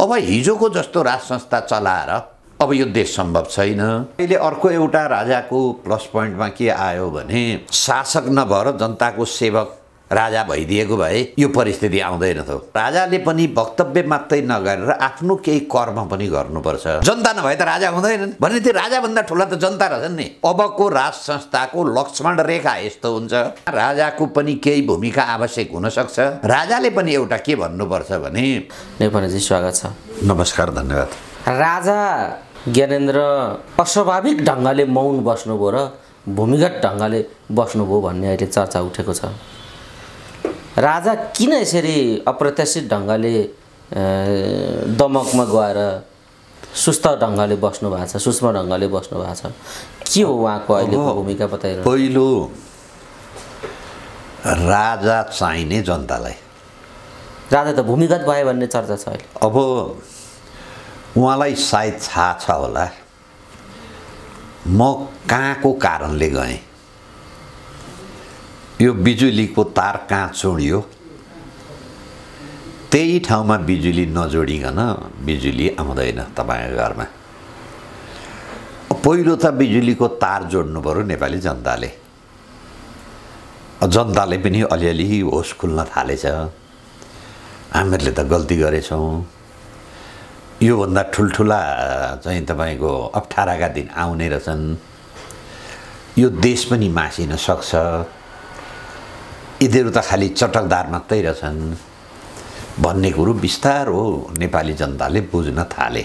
अब हिजोको जस्तो राज संस्था चलाएर अब यो देश सम्भव छैन अहिले अर्को एउटा राजाको प्लस पोइन्टमा के आयो भने शासक नभएर जनताको सेवक राजा भइदिएको भए यो परिस्थिति आउँदैनथ्यो राजाले पनि वक्तव्य मात्रै नगरेर आफ्नो केही कर्म पनि गर्नुपर्छ जनता नभए त राजा हुँदैनन् भने त्यो राजाभन्दा ठुला त जनता रहेछन् नि अबको राज संस्थाको लक्ष्मण रेखा यस्तो हुन्छ राजाको पनि केही भूमिका आवश्यक हुनसक्छ राजाले पनि एउटा के भन्नुपर्छ भने नेपालजी स्वागत छ नमस्कार धन्यवाद राजा ज्ञानेन्द्र अस्वाभाविक ढङ्गले मौन बस्नुभयो र भूमिगत ढङ्गले बस्नुभयो भन्ने अहिले चर्चा उठेको छ राजा किन यसरी अप्रत्याशित ढङ्गले दमकमा गएर सुस्त ढङ्गले बस्नु भएको छ सूक्ष्म ढङ्गले बस्नु भएको छ के हो उहाँको अहिले भूमिका बताइरहनु पहिलो राजा चाहिने जनतालाई राजा त भूमिगत भयो भन्ने चर्चा छ अहिले अब उहाँलाई सायद थाहा छ होला म कहाँको कारणले गएँ यो बिजुलीको तार कहाँ चोडियो त्यही ठाउँमा बिजुली नजोडिकन बिजुली आउँदैन तपाईँको घरमा पहिलो त बिजुलीको तार जोड्नु पऱ्यो नेपाली जनताले जनताले पनि अलिअलि होस खुल्न थालेछ हामीहरूले त गल्ती गरेछौँ योभन्दा ठुल्ठुला चाहिँ तपाईँको अप्ठ्याराका दिन आउने रहेछन् यो देश पनि मासिन सक्छ यिनीहरू त खालि चटकदार मात्रै रहेछन् भन्ने कुरो बिस्तार हो नेपाली जनताले बुझ्न थाले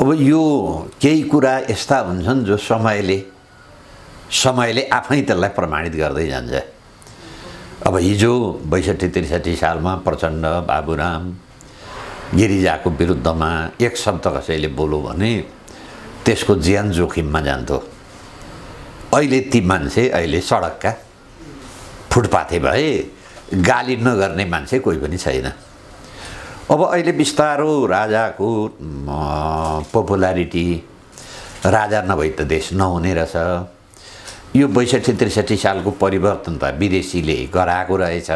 अब यो केही कुरा यस्ता हुन्छन् जो समयले समयले आफै त्यसलाई प्रमाणित गर्दै जान्छ अब हिजो बैसठी त्रिसठी सालमा प्रचण्ड बाबुराम गिरिजाको विरुद्धमा एक शब्द कसैले बोल्यो भने त्यसको ज्यान जोखिममा जान्थ्यो अहिले ती मान्छे अहिले सडकका फुटपाथे भए गाली नगर्ने मान्छे कोही पनि छैन अब अहिले बिस्तारो राजाको पपुलारिटी राजा नभई त देश नहुने रहेछ यो बैसठी त्रिसठी सालको परिवर्तन त विदेशीले गराएको रहेछ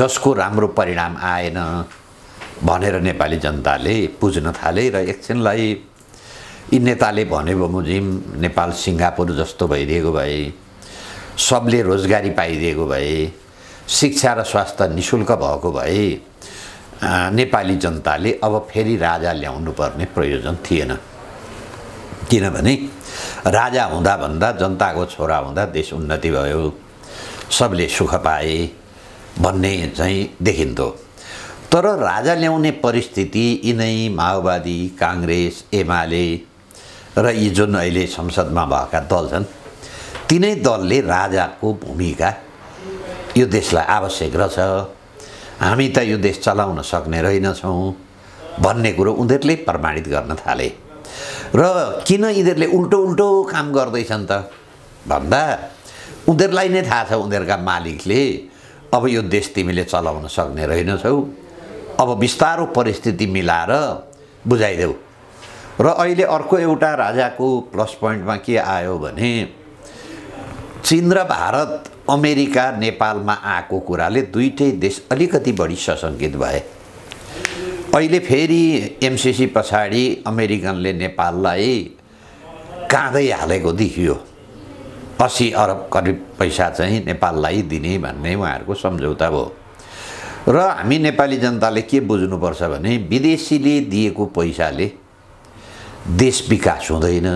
जसको राम्रो परिणाम आएन भनेर नेपाली जनताले बुझ्न थाले र एकछिनलाई यी नेताले भने बमोजिम नेपाल सिङ्गापुर जस्तो भइदिएको भए सबले रोजगारी पाइदिएको भए शिक्षा र स्वास्थ्य नि शुल्क भएको भए नेपाली जनताले अब फेरि राजा ल्याउनु पर्ने प्रयोजन थिएन किनभने राजा हुँदा भन्दा जनताको छोरा हुँदा देश उन्नति भयो सबले सुख पाए भन्ने चाहिँ देखिन्थ्यो तर राजा ल्याउने परिस्थिति यिनै माओवादी काङ्ग्रेस एमाले र यी जुन अहिले संसदमा भएका दल छन् तिनै दलले राजाको भूमिका यो देशलाई आवश्यक रहेछ हामी त यो देश चलाउन सक्ने रहेनछौँ भन्ने कुरो उनीहरूले प्रमाणित गर्न थाले र किन यिनीहरूले उल्टो उल्टो काम गर्दैछन् त भन्दा उनीहरूलाई नै थाहा छ उनीहरूका मालिकले अब यो देश तिमीले चलाउन सक्ने रहेनछौ अब बिस्तारो परिस्थिति मिलाएर बुझाइदेऊ र अहिले अर्को एउटा राजाको प्लस पोइन्टमा के आयो भने चीन र भारत अमेरिका नेपालमा आएको कुराले दुइटै देश अलिकति बढी सशङ्कित भए अहिले फेरि एमसिसी पछाडि अमेरिकनले नेपाललाई काँदै हालेको देखियो असी अरब करिब पैसा चाहिँ नेपाललाई दिने भन्ने उहाँहरूको सम्झौता भयो र हामी नेपाली जनताले के बुझ्नुपर्छ भने विदेशीले दिएको पैसाले देश विकास हुँदैन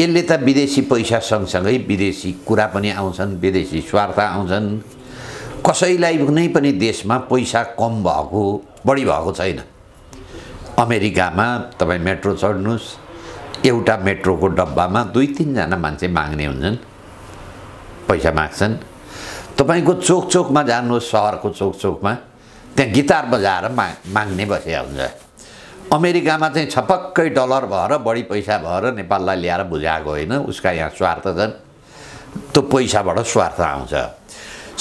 यसले त विदेशी पैसा सँगसँगै विदेशी कुरा पनि आउँछन् विदेशी स्वार्थ आउँछन् कसैलाई कुनै पनि देशमा पैसा कम भएको बढी भएको छैन अमेरिकामा तपाईँ मेट्रो चढ्नुहोस् एउटा मेट्रोको डब्बामा दुई तिनजना मान्छे माग्ने हुन्छन् पैसा माग्छन् तपाईँको चोकचोकमा चोकमा जानुहोस् सहरको चोक चोकमा त्यहाँ गिटार बजाएर मा माग्ने बसेका हुन्छ अमेरिकामा चाहिँ छपक्कै डलर भएर बढी पैसा भएर नेपाललाई ल्याएर बुझाएको होइन उसका यहाँ स्वार्थ छन् त्यो पैसाबाट स्वार्थ आउँछ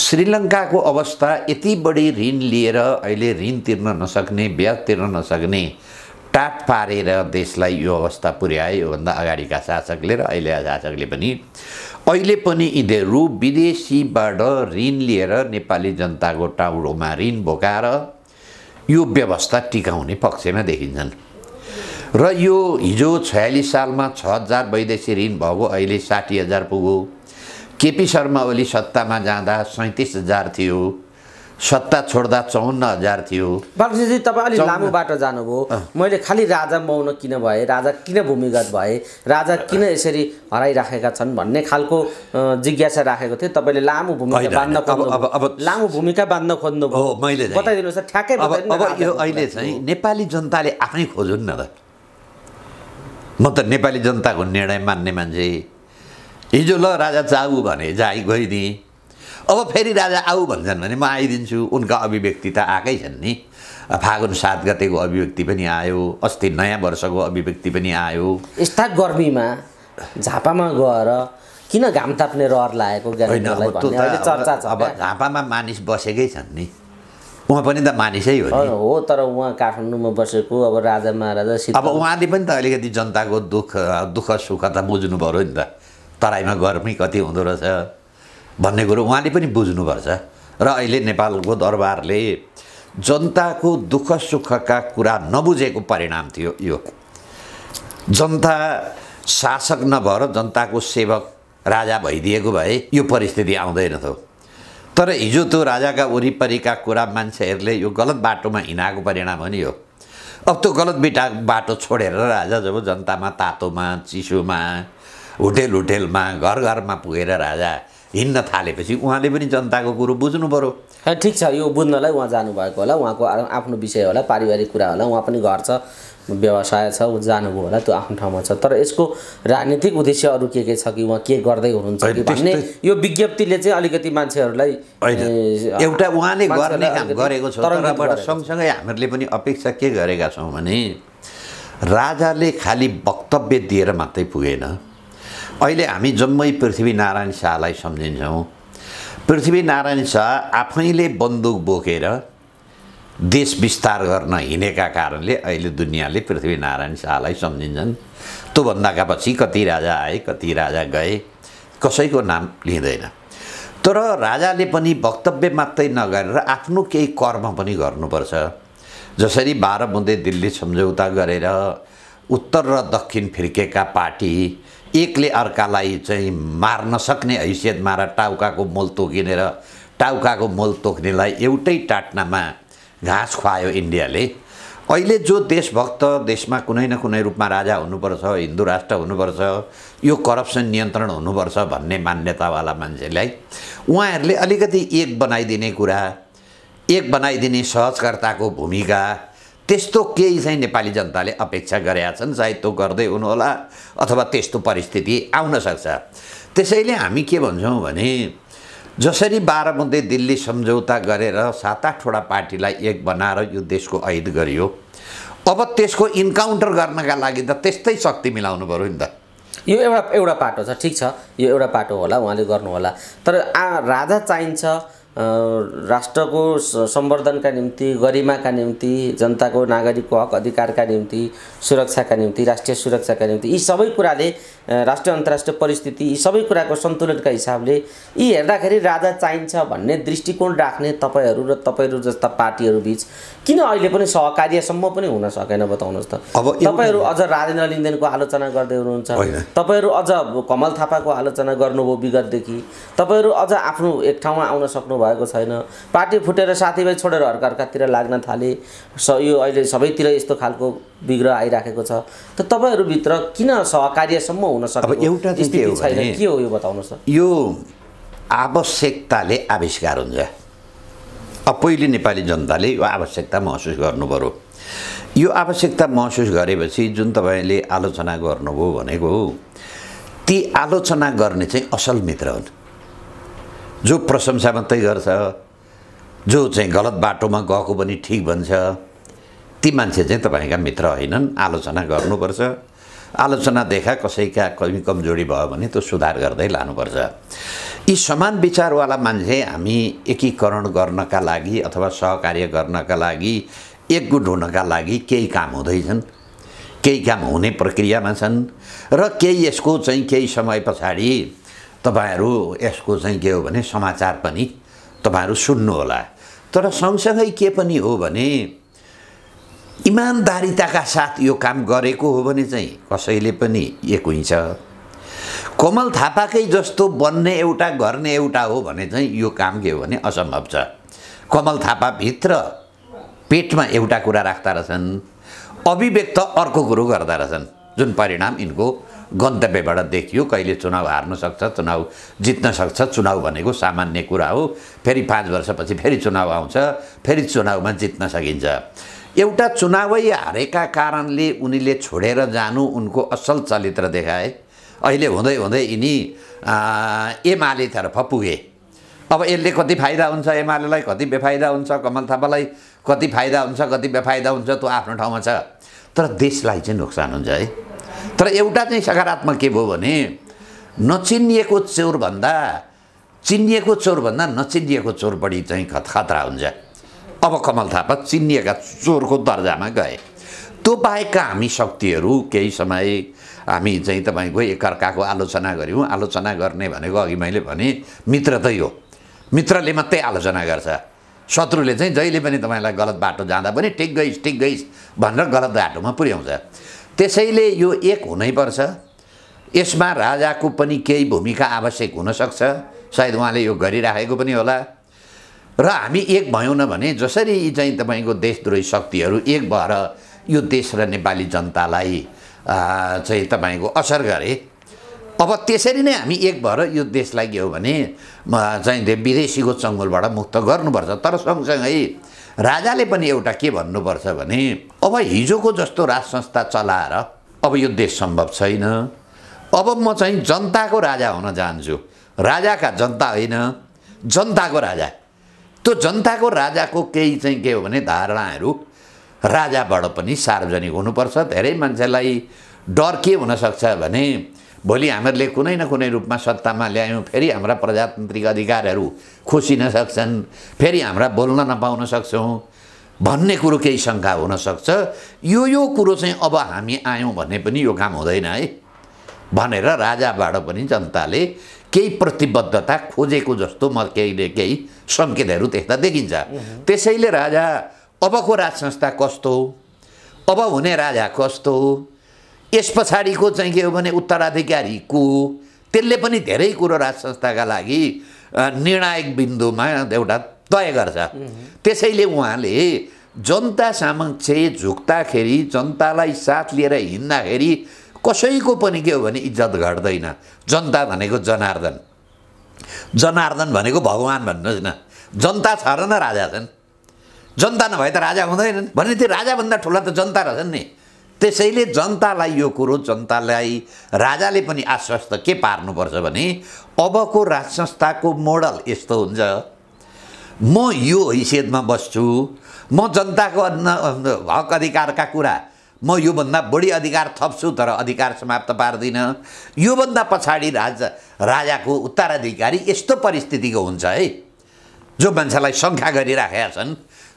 श्रीलङ्काको अवस्था यति बढी ऋण लिएर अहिले ऋण तिर्न नसक्ने ब्याज तिर्न नसक्ने टाट पारेर देशलाई यो अवस्था पुर्यायो योभन्दा अगाडिका शासकले र अहिलेका शासकले पनि अहिले पनि यिनीहरू विदेशीबाट ऋण लिएर नेपाली जनताको टाउडोमा ऋण बोकाएर यो व्यवस्था टिकाउने पक्षमा देखिन्छन् र यो हिजो छयालिस सालमा छ हजार वैदेशी ऋण भएको अहिले साठी हजार पुग्यो केपी शर्मा ओली सत्तामा जाँदा सैँतिस हजार थियो सत्ता छोड्दा चौन्न हजार थियो बालकृष्णजी तपाईँ अलिक लामो बाटो जानुभयो मैले खालि राजा मौन किन भए राजा किन भूमिगत भए राजा किन यसरी हराइराखेका छन् भन्ने खालको जिज्ञासा राखेको थिएँ तपाईँले लामो भूमिका बाँध्न अब लामो भूमिका बाँध्न खोज्नु मैले बताइदिनुहोस् ठ्याक्कै अब यो अहिले चाहिँ नेपाली जनताले आफै खोजुन् न त म त नेपाली जनताको निर्णय मान्ने मान्छे हिजो ल राजा चाहु भने जाइ गइदिएँ अब फेरि राजा आऊ भन्छन् भने म आइदिन्छु उनका अभिव्यक्ति त आएकै छन् नि फागुन सात गतेको अभिव्यक्ति पनि आयो अस्ति नयाँ वर्षको अभिव्यक्ति पनि आयो यस्ता गर्मीमा झापामा गएर किन घाम ताप्ने रहर लागेको चर्चा छ अब झापामा मानिस बसेकै छन् नि उहाँ पनि त मानिसै हो हो तर उहाँ काठमाडौँमा बसेको अब राजा महाराजा अब उहाँले पनि त अलिकति जनताको दुःख दुःख सुख त बुझ्नु पऱ्यो नि त तराईमा गर्मी कति हुँदो रहेछ भन्ने कुरो उहाँले पनि बुझ्नुपर्छ र अहिले नेपालको दरबारले जनताको दुःख सुखका कुरा नबुझेको परिणाम थियो यो जनता शासक नभएर जनताको सेवक राजा भइदिएको भए यो परिस्थिति आउँदैनथ्यो तर हिजो त्यो राजाका वरिपरिका कुरा मान्छेहरूले यो गलत बाटोमा हिँडाएको परिणाम हो नि यो अब त्यो गलत बिटा बाटो छोडेर राजा जब जनतामा तातोमा चिसोमा होटेल होटेलमा घर घरमा पुगेर राजा हिँड्न थालेपछि उहाँले पनि जनताको कुरो बुझ्नु पऱ्यो ठिक छ यो बुझ्नलाई उहाँ जानुभएको होला उहाँको आफ्नो विषय होला पारिवारिक कुरा होला उहाँ पनि घर छ व्यवसाय छ ऊ जानुभयो होला त्यो आफ्नो ठाउँमा छ तर यसको राजनीतिक उद्देश्य अरू के के छ कि उहाँ के गर्दै हुनुहुन्छ कि भन्ने यो विज्ञप्तिले चाहिँ अलिकति मान्छेहरूलाई एउटा उहाँले गर्ने काम गरेको छ तरबाट सँगसँगै हामीहरूले पनि अपेक्षा के गरेका छौँ भने राजाले खालि वक्तव्य दिएर मात्रै पुगेन अहिले हामी जम्मै पृथ्वीनारायण शाहलाई सम्झिन्छौँ पृथ्वीनारायण शाह आफैले बन्दुक बोकेर देश विस्तार गर्न हिँडेका कारणले अहिले दुनियाँले पृथ्वीनारायण शाहलाई सम्झिन्छन् त्योभन्दाका पछि कति राजा आए कति राजा गए कसैको नाम लिँदैन तर राजाले पनि वक्तव्य मात्रै नगरेर आफ्नो केही कर्म पनि गर्नुपर्छ जसरी बाह्र बुँदे दिल्ली सम्झौता गरेर उत्तर र दक्षिण फिर्केका पार्टी एकले अर्कालाई चाहिँ मार्न सक्ने हैसियतमा र टाउकाको मोल तोकिनेर टाउकाको मोल तोक्नेलाई एउटै टाट्नामा घाँस खुवायो इन्डियाले अहिले जो देशभक्त देशमा कुनै न कुनै रूपमा राजा हुनुपर्छ हिन्दू राष्ट्र हुनुपर्छ यो करप्सन नियन्त्रण हुनुपर्छ भन्ने मान्यतावाला मान्छेलाई उहाँहरूले अलिकति एक बनाइदिने कुरा एक बनाइदिने सहजकर्ताको भूमिका त्यस्तो केही चाहिँ नेपाली जनताले अपेक्षा गरेका छन् सायद त्यो गर्दै हुनुहोला अथवा त्यस्तो परिस्थिति आउन सक्छ त्यसैले हामी के भन्छौँ भने जसरी बाह्र मध्ये दिल्ली सम्झौता गरेर सात आठवटा पार्टीलाई एक बनाएर यो देशको ऐद गरियो अब त्यसको इन्काउन्टर गर्नका लागि त त्यस्तै शक्ति मिलाउनु पऱ्यो नि त यो एउटा एउटा पाटो छ ठिक छ यो एउटा पाटो होला उहाँले गर्नुहोला तर आ राजा चाहिन्छ राष्ट्रको सम्वर्धनका निम्ति गरिमाका निम्ति जनताको नागरिकको हक अधिकारका निम्ति सुरक्षाका निम्ति राष्ट्रिय सुरक्षाका निम्ति यी सबै कुराले राष्ट्रिय अन्तर्राष्ट्रिय परिस्थिति यी सबै कुराको सन्तुलनका हिसाबले यी हेर्दाखेरि राजा चाहिन्छ भन्ने दृष्टिकोण राख्ने तपाईँहरू र तपाईँहरू जस्ता पार्टीहरू बिच किन अहिले पनि सहकार्यसम्म पनि हुन सकेन बताउनुहोस् त अब तपाईँहरू अझ राजेन्द्र लिङ्गदेनको आलोचना गर्दै हुनुहुन्छ तपाईँहरू अझ कमल थापाको आलोचना गर्नुभयो विगतदेखि तपाईँहरू अझ आफ्नो एक ठाउँमा आउन सक्नुभयो भएको छैन पार्टी फुटेर साथीभाइ छोडेर अर्का लाग्न थाले स यो अहिले सबैतिर यस्तो खालको विग्रह आइराखेको छ त तपाईँहरूभित्र किन सहकार्यसम्म हुन सक्छ एउटा छैन के हो यो बताउनुहोस् त यो आवश्यकताले आविष्कार हुन्छ अब पहिले नेपाली जनताले यो आवश्यकता महसुस गर्नु यो आवश्यकता महसुस गरेपछि जुन तपाईँले आलोचना गर्नुभयो भनेको ती आलोचना गर्ने चाहिँ असल मित्र हुन् जो प्रशंसा मात्रै गर्छ जो चाहिँ गलत बाटोमा गएको पनि ठिक भन्छ ती मान्छे चाहिँ तपाईँका मित्र होइनन् आलोचना गर्नुपर्छ आलोचना देखा कसैका कमी कमजोरी भयो भने त्यो सुधार गर्दै लानुपर्छ यी समान विचारवाला मान्छे हामी एकीकरण गर्नका लागि अथवा सहकार्य गर्नका लागि एकजुट हुनका लागि केही काम हुँदैछन् केही काम हुने प्रक्रियामा छन् र केही यसको चाहिँ केही समय पछाडि तपाईँहरू यसको चाहिँ के हो भने समाचार पनि तपाईँहरू सुन्नुहोला तर सँगसँगै के पनि हो भने इमान्दारिताका साथ यो काम गरेको हो भने चाहिँ कसैले पनि एक हुन्छ कमल थापाकै जस्तो बन्ने एउटा गर्ने एउटा हो भने चाहिँ यो काम के हो भने असम्भव छ थापा थापाभित्र पेटमा एउटा कुरा राख्दा रहेछन् अभिव्यक्त अर्को कुरो गर्दा रहेछन् जुन परिणाम यिनको गन्तव्यबाट देखियो कहिले चुनाव हार्न सक्छ चुनाव जित्न सक्छ चुनाव भनेको सामान्य कुरा हो फेरि पाँच वर्षपछि फेरि चुनाव आउँछ फेरि चुनावमा जित्न सकिन्छ एउटा चुनावै हारेका कारणले उनीले छोडेर जानु उनको असल चरित्र देखाए अहिले हुँदै हुँदै यिनी एमालेतर्फ पुगे अब यसले कति फाइदा हुन्छ एमालेलाई कति बेफाइदा हुन्छ कमल थापालाई कति फाइदा हुन्छ कति बेफाइदा हुन्छ त्यो आफ्नो ठाउँमा छ तर देशलाई चाहिँ नोक्सान हुन्छ है तर एउटा चाहिँ सकारात्मक के भयो भने नचिनिएको चोरभन्दा चिनिएको चोरभन्दा नचिनिएको चोर बढी चाहिँ खतरा हुन्छ अब कमल थापा चिनिएका चोरको दर्जामा गए त्यो बाहेकका हामी शक्तिहरू केही समय हामी चाहिँ तपाईँको एकअर्काको आलोचना गऱ्यौँ आलोचना गर्ने भनेको अघि मैले भने मित्र मित्रतै हो मित्रले मात्रै आलोचना गर्छ शत्रुले चाहिँ जहिले पनि तपाईँलाई गलत बाटो जाँदा पनि ठिक गइस् ठिक गइस् भनेर गलत बाटोमा पुर्याउँछ त्यसैले यो एक हुनैपर्छ यसमा राजाको पनि केही भूमिका आवश्यक हुनसक्छ सायद उहाँले यो गरिराखेको पनि होला र हामी एक भयौँ न भने जसरी यी चाहिँ तपाईँको देशद्रोही शक्तिहरू एक भएर यो देश र नेपाली जनतालाई चाहिँ तपाईँको असर गरे अब त्यसरी नै हामी एक भएर यो देशलाई के हो भने चाहिँ विदेशीको चङ्गुलबाट मुक्त गर्नुपर्छ तर सँगसँगै राजाले पनि एउटा के भन्नुपर्छ भने अब हिजोको जस्तो राज संस्था चलाएर अब यो देश सम्भव छैन अब म चाहिँ जनताको राजा हुन जान्छु राजाका जनता होइन जनताको राजा त्यो जनताको राजाको केही चाहिँ के हो भने धारणाहरू राजाबाट पनि सार्वजनिक हुनुपर्छ धेरै मान्छेलाई डर के हुनसक्छ भने भोलि हामीहरूले कुनै न कुनै रूपमा सत्तामा ल्यायौँ फेरि हाम्रा प्रजातान्त्रिक अधिकारहरू खोसिन सक्छन् फेरि हाम्रा बोल्न नपाउन सक्छौँ भन्ने कुरो केही शङ्का हुनसक्छ यो यो कुरो चाहिँ अब हामी आयौँ भने पनि यो काम हुँदैन है भनेर राजाबाट पनि जनताले केही प्रतिबद्धता खोजेको जस्तो म केही न केही सङ्केतहरू त्यस्ता देखिन्छ त्यसैले राजा अबको राज संस्था कस्तो अब हुने राजा कस्तो हो यस पछाडिको चाहिँ के हो भने उत्तराधिकारीको त्यसले पनि धेरै कुरो राज संस्थाका लागि निर्णायक बिन्दुमा एउटा तय गर्छ त्यसैले उहाँले जनता समक्ष झुक्दाखेरि जनतालाई साथ लिएर हिँड्दाखेरि कसैको पनि के हो भने इज्जत घट्दैन जनता भनेको जनार्दन जनार्दन भनेको भगवान् भन्नुहोस् न जनता छ र न राजा छन् जनता नभए त राजा हुँदैनन् भने त्यो राजाभन्दा ठुला त जनता रहेछन् नि त्यसैले जनतालाई यो कुरो जनतालाई राजाले पनि आश्वस्त के पार्नुपर्छ भने अबको राज संस्थाको मोडल यस्तो हुन्छ म यो हैसियतमा बस्छु म जनताको हक अधिकारका कुरा म योभन्दा बढी अधिकार थप्छु तर अधिकार समाप्त पार्दिनँ योभन्दा पछाडि राजा राजाको उत्तराधिकारी यस्तो परिस्थितिको हुन्छ है जो मान्छेलाई शङ्का गरिराखेका छन्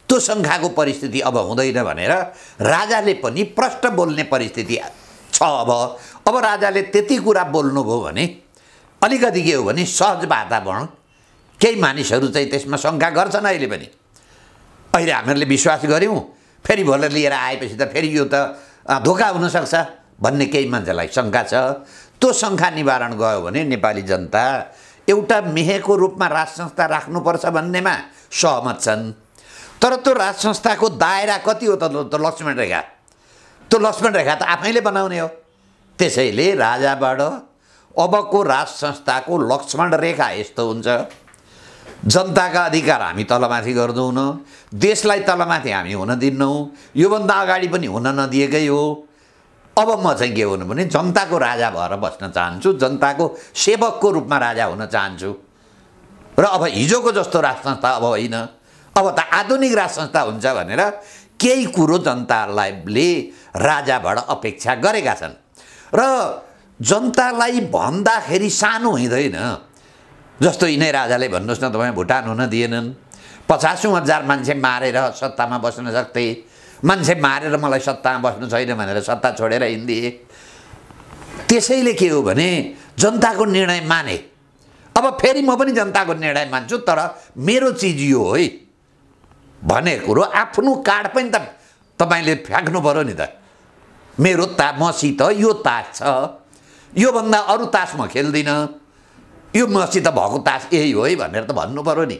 त्यो शङ्खाको परिस्थिति अब हुँदैन भनेर राजाले पनि प्रष्ट बोल्ने परिस्थिति छ अब अब राजाले त्यति कुरा बोल्नुभयो भने अलिकति के हो भने सहज वातावरण केही मानिसहरू चाहिँ त्यसमा शङ्का गर्छन् अहिले पनि अहिले हामीहरूले विश्वास गऱ्यौँ फेरि भोलि लिएर आएपछि त फेरि यो त धोका हुनसक्छ भन्ने केही मान्छेलाई शङ्का छ त्यो शङ्का निवारण गयो भने नेपाली जनता एउटा मेहेको रूपमा राज संस्था राख्नुपर्छ भन्नेमा सहमत छन् तर त्यो राज संस्थाको दायरा कति हो त लक्ष्मण रेखा त्यो लक्ष्मण रेखा त आफैले बनाउने हो त्यसैले राजाबाट अबको राज संस्थाको लक्ष्मण रेखा यस्तो हुन्छ जनताका अधिकार हामी तलमाथि गर्दैनौँ देशलाई तलमाथि हामी हुन दिन्नौँ योभन्दा अगाडि पनि हुन नदिएकै हो अब म चाहिँ के हुनु भने जनताको राजा भएर बस्न चाहन्छु जनताको सेवकको रूपमा राजा हुन चाहन्छु र अब हिजोको जस्तो राज संस्था अब होइन अब त आधुनिक राज संस्था हुन्छ भनेर केही कुरो जनतालाई राजाबाट अपेक्षा गरेका छन् र जनतालाई भन्दाखेरि सानो हुँदैन जस्तो यिनै राजाले भन्नुहोस् न तपाईँ भुटान हुन दिएनन् पचासौँ हजार मान्छे मारेर सत्तामा बस्न सक्थे मान्छे मारेर मलाई सत्तामा बस्नु छैन भनेर सत्ता छोडेर हिँडिदिए त्यसैले के हो भने जनताको निर्णय माने अब फेरि म पनि जनताको निर्णय मान्छु तर मेरो चिज यो है भने कुरो आफ्नो कार्ड पनि त तपाईँले फ्याँक्नु पऱ्यो नि त मेरो ता मसित यो तास छ योभन्दा अरू तास म खेल्दिनँ यो मसित भएको तास यही हो है भनेर त भन्नु पऱ्यो नि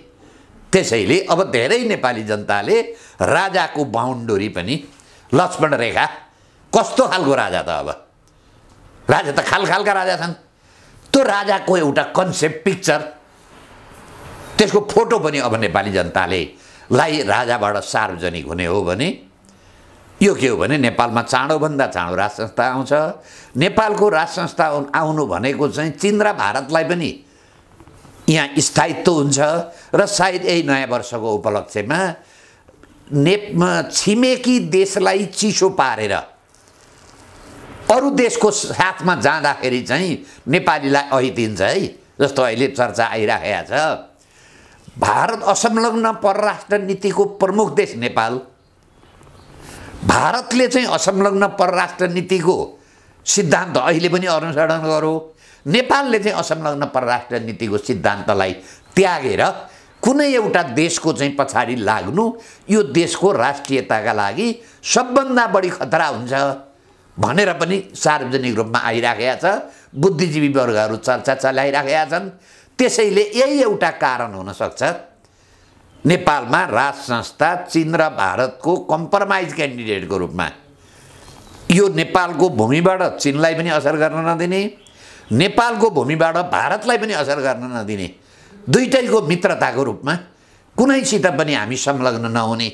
त्यसैले अब धेरै नेपाली जनताले राजाको बााउन्डोरी पनि लक्ष्मण रेखा कस्तो खालको राजा त अब राजा त खाल खालका राजा छन् त्यो राजाको एउटा कन्सेप्ट पिक्चर त्यसको फोटो पनि अब नेपाली जनताले लाई राजाबाट सार्वजनिक हुने हो भने यो के हो भने नेपालमा चाँडोभन्दा चाँडो राज संस्था आउँछ नेपालको राज संस्था आउनु भनेको चाहिँ चिन र भारतलाई पनि यहाँ स्थायित्व हुन्छ र सायद यही नयाँ वर्षको उपलक्ष्यमा नेपमा छिमेकी देशलाई चिसो पारेर अरू देशको साथमा जाँदाखेरि चाहिँ नेपालीलाई अहिदिन्छ है जस्तो अहिले चर्चा आइराखेको छ भारत असंलग्न परराष्ट्र नीतिको प्रमुख देश नेपाल भारतले चाहिँ असंलग्न परराष्ट्र नीतिको सिद्धान्त अहिले पनि अनुसरण गरौँ नेपालले चाहिँ असंलग्न परराष्ट्र नीतिको सिद्धान्तलाई त्यागेर कुनै एउटा देशको चाहिँ पछाडि लाग्नु यो देशको राष्ट्रियताका लागि सबभन्दा बढी खतरा हुन्छ भनेर पनि सार्वजनिक रूपमा आइराखेका छ बुद्धिजीवी वर्गहरू चर्चा चलाइराखेका छन् त्यसैले यही एउटा कारण हुनसक्छ नेपालमा राज संस्था चिन र भारतको कम्प्रोमाइज क्यान्डिडेटको रूपमा यो नेपालको भूमिबाट चिनलाई पनि असर गर्न नदिने नेपालको भूमिबाट भारतलाई पनि असर गर्न नदिने दुइटैको मित्रताको रूपमा कुनैसित पनि हामी संलग्न नहुने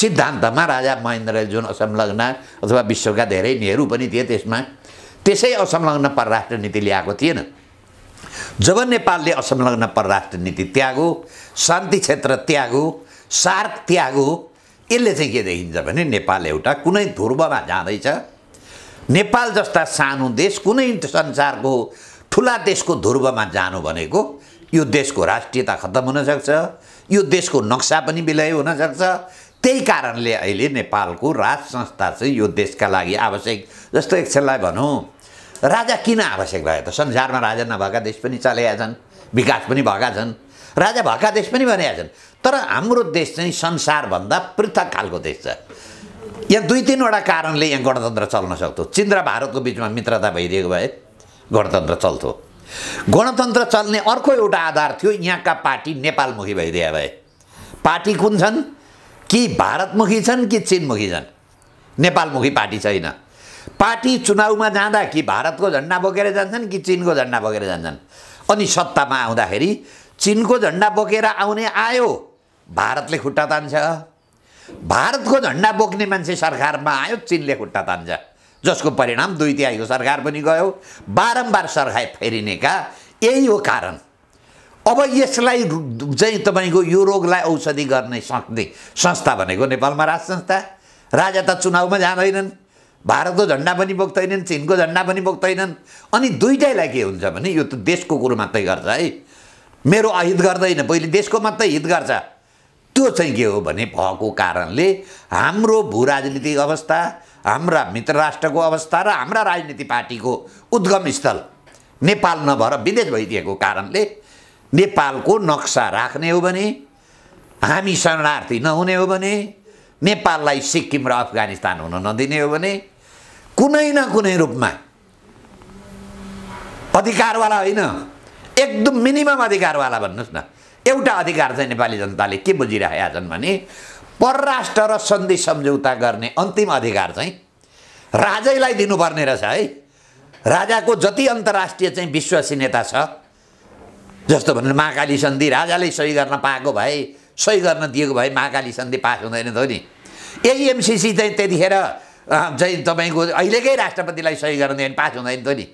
सिद्धान्तमा राजा महेन्द्रले जुन असंलग्न अथवा विश्वका धेरै नेहरू पनि थिए त्यसमा त्यसै असंलग्न परराष्ट्र नीति ल्याएको थिएन जब नेपालले असंलग्न परराष्ट्र नीति त्यागो शान्ति क्षेत्र त्यागो सार्क त्यागो यसले चाहिँ के देखिन्छ भने नेपाल एउटा कुनै ध्रुवमा जाँदैछ नेपाल जस्ता सानो देश कुनै संसारको ठुला देशको ध्रुवमा जानु भनेको यो देशको राष्ट्रियता खत्तम हुनसक्छ यो देशको नक्सा पनि विलय हुनसक्छ त्यही कारणले अहिले नेपालको राज संस्था चाहिँ यो देशका लागि आवश्यक जस्तो एकछिनलाई भनौँ राजा किन आवश्यक भए त संसारमा राजा नभएका देश पनि चलेका छन् विकास पनि भएका छन् राजा भएका देश पनि भनेका छन् तर हाम्रो देश चाहिँ संसारभन्दा पृथक खालको देश छ यहाँ दुई तिनवटा कारणले यहाँ गणतन्त्र चल्न सक्थ्यो चिन र भारतको बिचमा मित्रता भइदिएको भए गणतन्त्र चल्थ्यो गणतन्त्र चल्ने अर्को एउटा आधार थियो यहाँका पार्टी नेपालमुखी भइदिए भए पार्टी कुन छन् कि भारतमुखी छन् कि चिनमुखी छन् नेपालमुखी पार्टी छैन पार्टी चुनावमा जाँदा कि भारतको झन्डा बोकेर जान्छन् कि चिनको झन्डा बोकेर जान्छन् अनि सत्तामा आउँदाखेरि चिनको झन्डा बोकेर आउने आयो भारतले खुट्टा तान्छ भारतको झन्डा बोक्ने मान्छे सरकारमा आयो चिनले खुट्टा तान्छ जसको परिणाम दुई तिहाईको सरकार पनि गयो बारम्बार सरकार फेरिनेका यही हो कारण अब यसलाई चाहिँ तपाईँको यो रोगलाई औषधि गर्ने सक्ने संस्था भनेको नेपालमा राज संस्था राजा त चुनावमा जाँदैनन् भारतको झन्डा पनि बोक्दैनन् चिनको झन्डा पनि बोक्दैनन् अनि दुइटैलाई के हुन्छ भने यो त देशको कुरो मात्रै गर्छ है मेरो अहित गर्दैन पहिले देशको मात्रै हित गर्छ त्यो चाहिँ के हो भने भएको कारणले हाम्रो भू राजनीतिक अवस्था हाम्रा मित्र राष्ट्रको अवस्था र हाम्रा राजनीति पार्टीको उद्गम स्थल नेपाल नभएर विदेश भइदिएको कारणले नेपालको नक्सा राख्ने हो भने हामी शरणार्थी नहुने हो भने नेपाललाई सिक्किम र अफगानिस्तान हुन नदिने हो भने कुनै न कुनै रूपमा अधिकारवाला होइन एकदम मिनिमम अधिकारवाला भन्नुहोस् न एउटा अधिकार चाहिँ नेपाली जनताले के बुझिरहेका छन् भने परराष्ट्र र सन्धि सम्झौता गर्ने अन्तिम अधिकार चाहिँ राजैलाई दिनुपर्ने रहेछ है राजाको जति अन्तर्राष्ट्रिय चाहिँ विश्वसनीयता नेता छ जस्तो भन्नु महाकाली सन्धि राजाले सही गर्न पाएको भए सही गर्न दिएको भए महाकाली सन्धि पास हुँदैन थियो नि एएमसिसी चाहिँ त्यतिखेर चाहिँ तपाईँको अहिलेकै राष्ट्रपतिलाई सही गर्ने भने पास हुँदैन थियो नि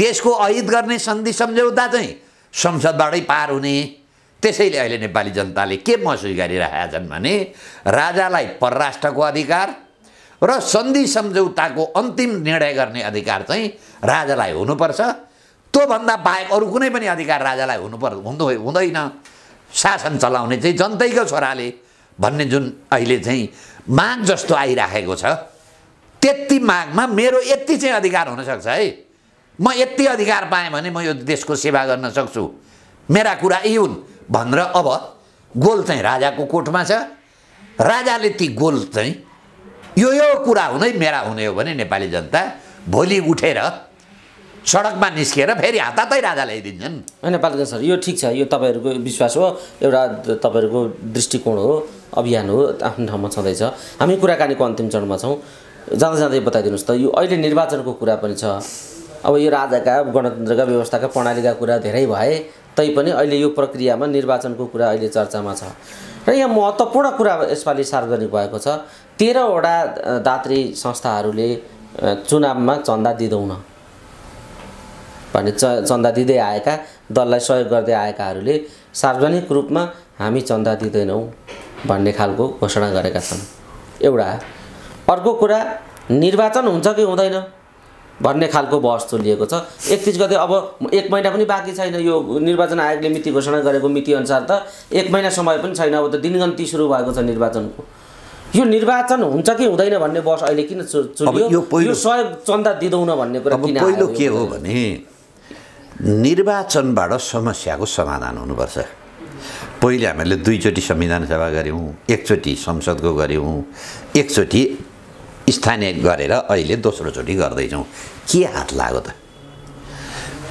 देशको अहित गर्ने सन्धि सम्झौता चाहिँ संसदबाटै पार हुने त्यसैले अहिले नेपाली जनताले के महसुस गरिरहेका छन् भने राजालाई परराष्ट्रको अधिकार र सन्धि सम्झौताको अन्तिम निर्णय गर्ने अधिकार चाहिँ राजालाई हुनुपर्छ त्योभन्दा बाहेक अरू कुनै पनि अधिकार राजालाई हुनु हुँदो हुँदैन शासन चलाउने चाहिँ जनतैको छोराले भन्ने जुन अहिले चाहिँ माग जस्तो आइराखेको छ त्यति मागमा मेरो यति चाहिँ अधिकार हुनसक्छ है म यति अधिकार पाएँ भने म यो देशको सेवा गर्न सक्छु मेरा कुरा यी हुन् भनेर अब गोल चाहिँ राजाको कोठमा छ राजाले ती गोल चाहिँ यो यो कुरा हुनै मेरा हुने हो भने नेपाली जनता भोलि उठेर सडकमा निस्केर फेरि हातातै राजा ल्याइदिन्छन् नेपालका सर यो ठिक छ यो तपाईँहरूको विश्वास हो एउटा तपाईँहरूको दृष्टिकोण हो अभियान हो आफ्नो ठाउँमा छँदैछ हामी कुराकानीको अन्तिम चरणमा छौँ जाँदा जाँदै बताइदिनुहोस् त यो अहिले निर्वाचनको कुरा पनि छ अब यो राजाका गणतन्त्रका व्यवस्थाका प्रणालीका कुरा धेरै भए तैपनि अहिले यो प्रक्रियामा निर्वाचनको कुरा अहिले चर्चामा छ र यहाँ महत्त्वपूर्ण कुरा यसपालि सार्वजनिक भएको छ तेह्रवटा दात्री संस्थाहरूले चुनावमा चन्दा दिँदैन भने च चन्दा दिँदै आएका दललाई सहयोग गर्दै आएकाहरूले सार्वजनिक रूपमा हामी चन्दा दिँदैनौँ भन्ने खालको घोषणा गरेका छन् एउटा अर्को कुरा निर्वाचन हुन्छ कि हुँदैन भन्ने खालको बहस चलिएको छ एकतिस गते अब एक महिना पनि बाँकी छैन यो निर्वाचन आयोगले मिति घोषणा गरेको मितिअनुसार त एक महिना समय पनि छैन अब त दिनगन्ती सुरु भएको छ निर्वाचनको यो निर्वाचन हुन्छ कि हुँदैन भन्ने बहस अहिले किन चुनियो यो सहयोग चन्दा दिँदैन भन्ने कुरा किन पहिलो के हो भने निर्वाचनबाट समस्याको समाधान हुनुपर्छ पहिले हामीहरूले दुईचोटि संविधान सभा गऱ्यौँ एकचोटि संसदको गऱ्यौँ एकचोटि स्थानीय गरेर अहिले दोस्रोचोटि गर्दैछौँ के हात लाग्यो त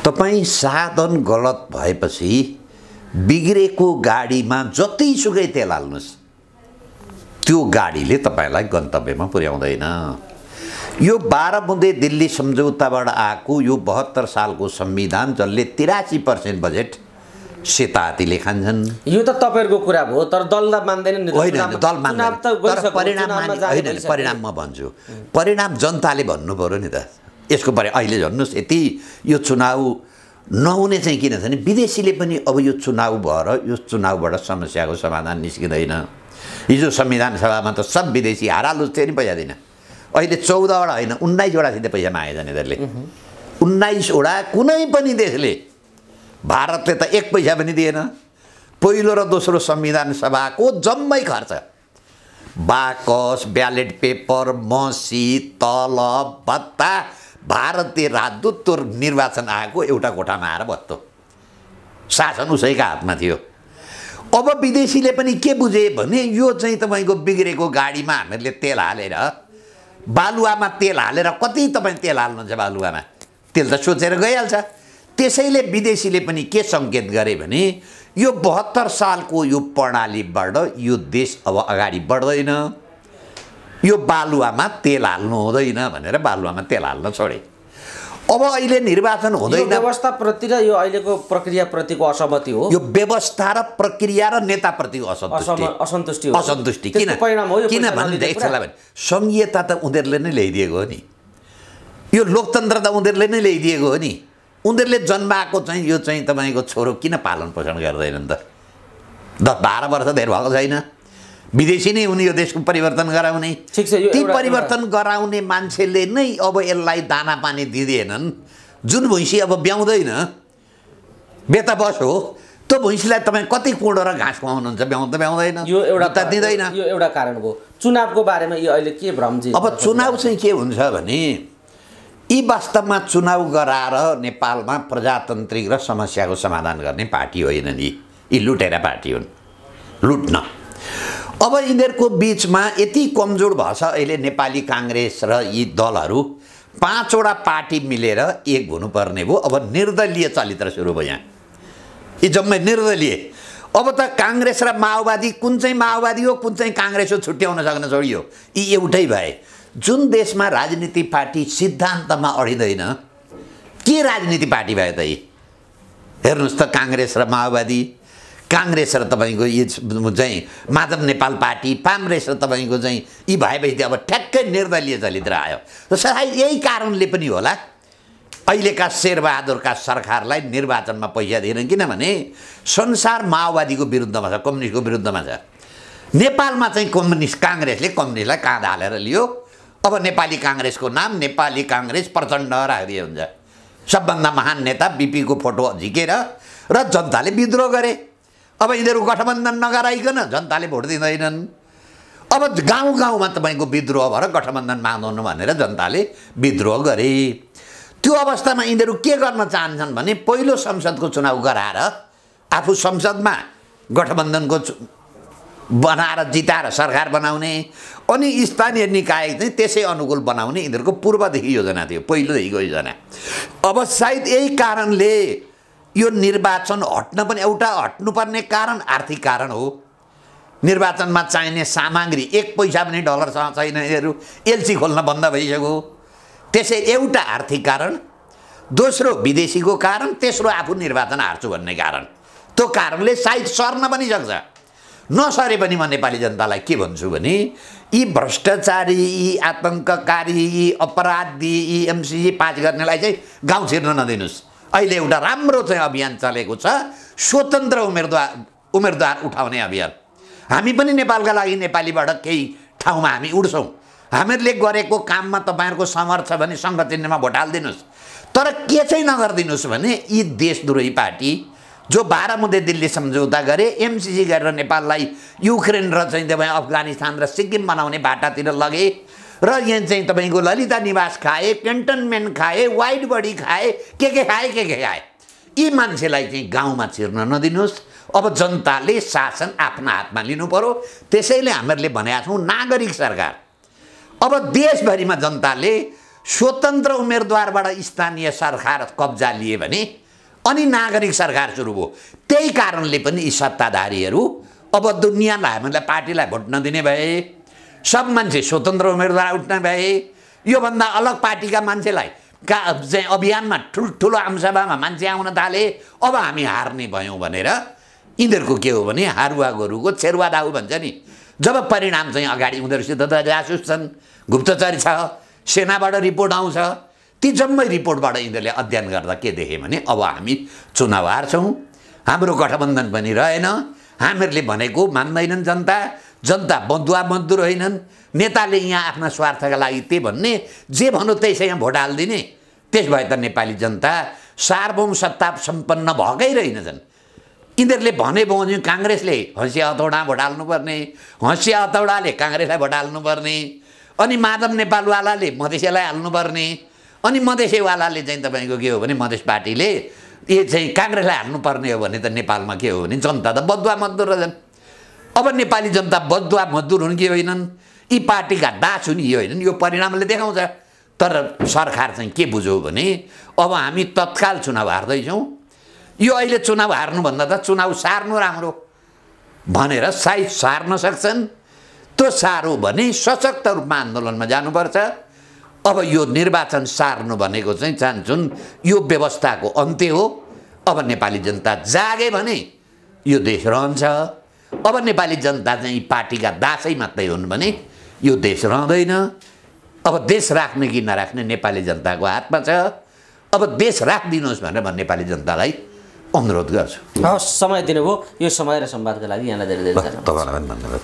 तपाईँ साधन गलत भएपछि बिग्रेको गाडीमा जतिसुकै तेल हाल्नुहोस् त्यो गाडीले तपाईँलाई गन्तव्यमा पुर्याउँदैन यो बाह्र बुँदे दिल्ली सम्झौताबाट आएको यो बहत्तर सालको संविधान जसले तिरासी पर्सेन्ट बजेट सेता खान्छन् यो त तपाईँहरूको कुरा भयो तर दललाई मान्दैन होइन दल मान्दैन परिणाम होइन परिणाम म भन्छु परिणाम जनताले भन्नु पऱ्यो नि त यसको बारे अहिले भन्नुहोस् यति यो चुनाव नहुने चाहिँ किन छ भने विदेशीले पनि अब यो चुनाव भएर यो चुनावबाट समस्याको समाधान निस्किँदैन हिजो संविधान सभामा त सब विदेशी हारालु थियो नि पैसा दिन अहिले चौधवटा होइन उन्नाइसवटा सिधै पैसा मागेछन् यिनीहरूले उन्नाइसवटा कुनै पनि देशले भारतले त एक पैसा पनि दिएन पहिलो र दोस्रो संविधान सभाको जम्मै खर्च बाकस ब्यालेट पेपर मसी तलब भत्ता भारतीय राजदूत निर्वाचन आएको एउटा कोठामा आएर भत्तो शासन उसैका हातमा थियो अब विदेशीले पनि के बुझे भने यो चाहिँ तपाईँको बिग्रेको गाडीमा हामीहरूले तेल हालेर बालुवामा तेल हालेर कति तपाईँ तेल हाल्नुहुन्छ बालुवामा तेल त सोचेर गइहाल्छ त्यसैले विदेशीले पनि के सङ्केत गरे भने यो बहत्तर सालको यो प्रणालीबाट यो देश अब अगाडि बढ्दैन यो बालुवामा तेल हाल्नु हुँदैन भनेर बालुवामा तेल हाल्न छोडे अब अहिले निर्वाचन हुँदैन व्यवस्थाप्रति र यो अहिलेको प्रक्रियाप्रतिको असहमति हो यो व्यवस्था र प्रक्रिया र नेताप्रतिको असन्तुष्टि असन्तुष्टि असन्तुष्टि किन परिणाम हो किन भने सङ्घीयता त उनीहरूले नै ल्याइदिएको हो नि यो लोकतन्त्र त उनीहरूले नै ल्याइदिएको हो नि उनीहरूले जन्माएको चाहिँ यो चाहिँ तपाईँको छोरो किन पालन पोषण गर्दैनन् त दस बाह्र वर्ष धेर भएको छैन विदेशी नै उनी यो देशको परिवर्तन गराउने ठिक छ ती परिवर्तन गराउने मान्छेले नै अब यसलाई दाना पानी दिँदैनन् जुन भैँसी अब ब्याउँदैन बेता हो त्यो भैँसीलाई तपाईँ कति र घाँस खुवाउनुहुन्छ ब्याउँदा ब्याउँदैन यो एउटा दिँदैन यो एउटा कारण हो चुनावको बारेमा यो अहिले के भ्रम अब चुनाव चाहिँ के हुन्छ भने यी वास्तवमा चुनाव गराएर नेपालमा प्रजातान्त्रिक र समस्याको समाधान गर्ने पार्टी होइन नि यी लुटेरा पार्टी हुन् लुट्न अब यिनीहरूको बिचमा यति कमजोर भएछ अहिले नेपाली काङ्ग्रेस र यी दलहरू पाँचवटा पार्टी मिलेर एक हुनुपर्ने भयो अब निर्दलीय चलित्र सुरु भयो यहाँ यी जम्मै निर्दलीय अब त काङ्ग्रेस र माओवादी कुन चाहिँ माओवादी हो कुन चाहिँ काङ्ग्रेस हो छुट्याउन सक्न छोडियो यी एउटै भए जुन देशमा राजनीति पार्टी सिद्धान्तमा अडिँदैन के राजनीति पार्टी भयो त यी हेर्नुहोस् त काङ्ग्रेस र माओवादी काङ्ग्रेस र तपाईँको यी चाहिँ माधव नेपाल पार्टी काङ्ग्रेस र तपाईँको चाहिँ यी भएपछि अब ठ्याक्कै निर्दलीय चलित्र आयो र सायद यही कारणले पनि होला अहिलेका शेरबहादुरका सरकारलाई निर्वाचनमा पैसा दिएन किनभने संसार माओवादीको विरुद्धमा छ कम्युनिस्टको विरुद्धमा छ नेपालमा चाहिँ कम्युनिस्ट काङ्ग्रेसले कम्युनिस्टलाई काँध हालेर लियो अब नेपाली काङ्ग्रेसको नाम नेपाली काङ्ग्रेस प्रचण्ड राखिदिए हुन्छ सबभन्दा महान नेता बिपीको फोटो झिकेर र जनताले विद्रोह गरे अब यिनीहरू गठबन्धन नगराइकन जनताले भोट दिँदैनन् अब गाउँ गाउँमा तपाईँको विद्रोह भएर गठबन्धन माग्नु भनेर जनताले विद्रोह गरे त्यो अवस्थामा यिनीहरू के गर्न चाहन्छन् भने पहिलो संसदको चुनाव गराएर आफू संसदमा गठबन्धनको बनाएर जिताएर सरकार बनाउने अनि स्थानीय निकाय चाहिँ त्यसै अनुकूल बनाउने यिनीहरूको पूर्वदेखि योजना थियो पहिलोदेखिको योजना अब सायद यही कारणले यो निर्वाचन हट्न पनि एउटा हट्नुपर्ने कारण आर्थिक कारण हो निर्वाचनमा चाहिने सामग्री एक पैसा पनि डलरसँग छैन यिनीहरू एलसी खोल्न बन्द भइसक्यो त्यसै एउटा आर्थिक कारण दोस्रो विदेशीको कारण तेस्रो आफू निर्वाचन हार्छु भन्ने कारण त्यो कारणले सायद सर्न पनि सक्छ नसरे पनि म नेपाली जनतालाई के भन्छु भने यी भ्रष्टाचारी यी आतङ्ककारी यी अपराधी यी एमसिजी पास गर्नेलाई चाहिँ गाउँ छिर्न नदिनुहोस् अहिले एउटा राम्रो चाहिँ अभियान चलेको छ स्वतन्त्र उम्मेदवार उम्मेदवार उठाउने अभियान हामी पनि नेपालका लागि नेपालीबाट केही ठाउँमा हामी उड्छौँ हामीहरूले गरेको काममा तपाईँहरूको समर्थ भने सङ्घ चिन्हमा भोट हालिदिनुहोस् तर के चाहिँ नगरिदिनुहोस् भने यी देशद्रोही पार्टी जो बाह्र मुद्दे दिल्ली सम्झौता गरे एमसिसी गरेर नेपाललाई युक्रेन र चाहिँ तपाईँ अफगानिस्तान र सिक्किम बनाउने बाटातिर लगे र यहाँ चाहिँ तपाईँको ललिता निवास खाए क्यान्टनमेन्ट खाए वाइट बडी खाए के के खाए के के खाए यी मान्छेलाई चाहिँ गाउँमा छिर्न नदिनुहोस् अब जनताले शासन आफ्ना हातमा लिनु पऱ्यो त्यसैले हामीहरूले भनेका छौँ नागरिक सरकार अब देशभरिमा जनताले स्वतन्त्र उम्मेदवारबाट स्थानीय सरकार कब्जा लिए भने अनि नागरिक सरकार सुरु भयो त्यही कारणले पनि यी सत्ताधारीहरू अब दुनियाँलाई हामीलाई पार्टीलाई भोट नदिने भए सब मान्छे स्वतन्त्र उम्मेदवार उठ्ने भए योभन्दा अलग पार्टीका मान्छेलाई का चाहिँ अभियानमा ठुल्ठुलो आमसभामा मान्छे आउन थाले अब हामी हार्ने भयौँ भनेर यिनीहरूको के हो भने हारुवा गोरुको छेरुवा दाउ भन्छ नि जब परिणाम चाहिँ अगाडि उनीहरूसित त जासुस छन् गुप्तचर छ सेनाबाट रिपोर्ट आउँछ ती जम्मै रिपोर्टबाट यिनीहरूले अध्ययन गर्दा के देखे भने अब हामी चुनाव हार्छौँ हाम्रो गठबन्धन पनि रहेन हामीहरूले भनेको मान्दैनन् जनता जनता बन्दुवा बन्दुर होइनन् नेताले यहाँ आफ्ना स्वार्थका लागि त्यही भन्ने जे भनौँ त्यसै यहाँ भोट हालिदिने त्यस भए त नेपाली जनता सार्वभौम सत्ता सम्पन्न भएकै रहेनछन् यिनीहरूले भने भने काङ्ग्रेसले हँसिया हतौडा भोट हाल्नुपर्ने हँसिया हतौडाले काङ्ग्रेसलाई भोट हाल्नुपर्ने अनि माधव नेपालवालाले मधेसीलाई हाल्नुपर्ने अनि मधेसेवालाले चाहिँ तपाईँको के हो भने मधेस पार्टीले ए चाहिँ काङ्ग्रेसलाई हाल्नुपर्ने हो भने त नेपालमा के हो भने जनता त बदुवा मजदुर रहेछन् अब नेपाली जनता बदुवा मजदुर हुन् कि होइनन् यी पार्टीका दास हुन् यो होइनन् यो परिणामले देखाउँछ तर सरकार चाहिँ के बुझ्यो भने अब हामी तत्काल चुनाव हार्दैछौँ यो अहिले चुनाव हार्नुभन्दा त चुनाव सार्नु राम्रो भनेर सायद सार्न सक्छन् त्यो सारो भने सशक्त रूपमा आन्दोलनमा जानुपर्छ अब यो निर्वाचन सार्नु भनेको चाहिँ चाहन्छन् यो व्यवस्थाको अन्त्य हो अब नेपाली जनता जागे भने यो देश रहन्छ अब नेपाली जनता चाहिँ पार्टीका दासै मात्रै हुन् भने यो देश रहँदैन अब देश राख्ने कि नराख्ने नेपाली जनताको हातमा छ अब देश राखिदिनुहोस् भनेर म नेपाली जनतालाई अनुरोध गर्छु हवस् समय दिनुभयो यो समय र सम्वादको लागि यहाँलाई धेरै धेरै तपाईँलाई धन्यवाद